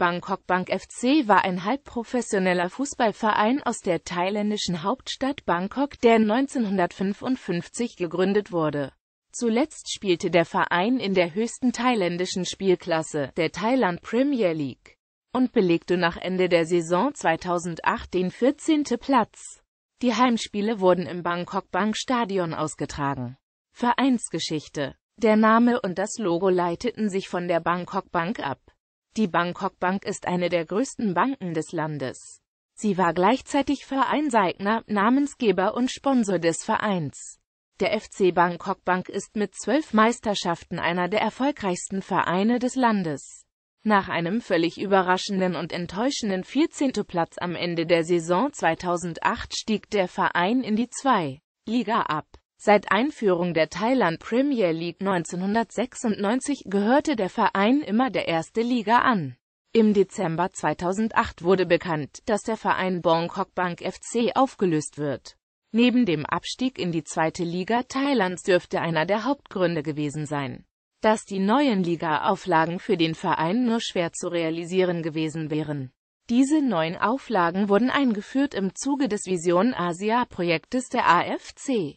Bangkok Bank FC war ein halbprofessioneller Fußballverein aus der thailändischen Hauptstadt Bangkok, der 1955 gegründet wurde. Zuletzt spielte der Verein in der höchsten thailändischen Spielklasse, der Thailand Premier League, und belegte nach Ende der Saison 2008 den 14. Platz. Die Heimspiele wurden im Bangkok Bank Stadion ausgetragen. Vereinsgeschichte Der Name und das Logo leiteten sich von der Bangkok Bank ab. Die Bangkok Bank ist eine der größten Banken des Landes. Sie war gleichzeitig Vereinseigner, Namensgeber und Sponsor des Vereins. Der FC Bangkok Bank ist mit zwölf Meisterschaften einer der erfolgreichsten Vereine des Landes. Nach einem völlig überraschenden und enttäuschenden 14. Platz am Ende der Saison 2008 stieg der Verein in die 2. Liga ab. Seit Einführung der Thailand Premier League 1996 gehörte der Verein immer der ersten Liga an. Im Dezember 2008 wurde bekannt, dass der Verein Bangkok Bank FC aufgelöst wird. Neben dem Abstieg in die zweite Liga Thailands dürfte einer der Hauptgründe gewesen sein, dass die neuen Liga-Auflagen für den Verein nur schwer zu realisieren gewesen wären. Diese neuen Auflagen wurden eingeführt im Zuge des Vision Asia-Projektes der AFC.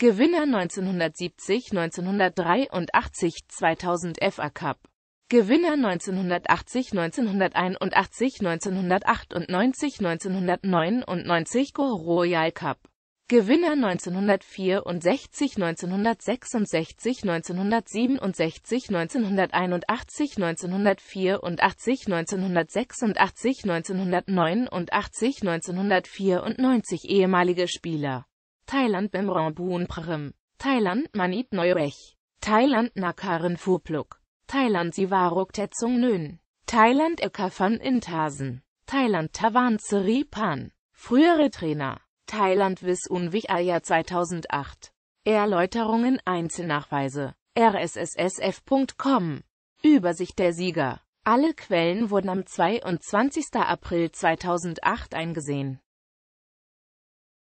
Gewinner 1970, 1983, 2000 FA Cup. Gewinner 1980, 1981, 1998, 1999 Go Royal Cup. Gewinner 1964, 1966, 1967, 1981, 1984, 1986, 1989, 1994 ehemalige Spieler. Thailand bem Rambun Prem, Thailand Manit Neuech, Thailand Nakaren Fupluk, Thailand Sivaruk Tetsung Nön, Thailand Ekafan Intasen, Thailand Tavan Pan, frühere Trainer, Thailand Vis Unwich Aja 2008. Erläuterungen Einzelnachweise rssf.com Übersicht der Sieger Alle Quellen wurden am 22. April 2008 eingesehen.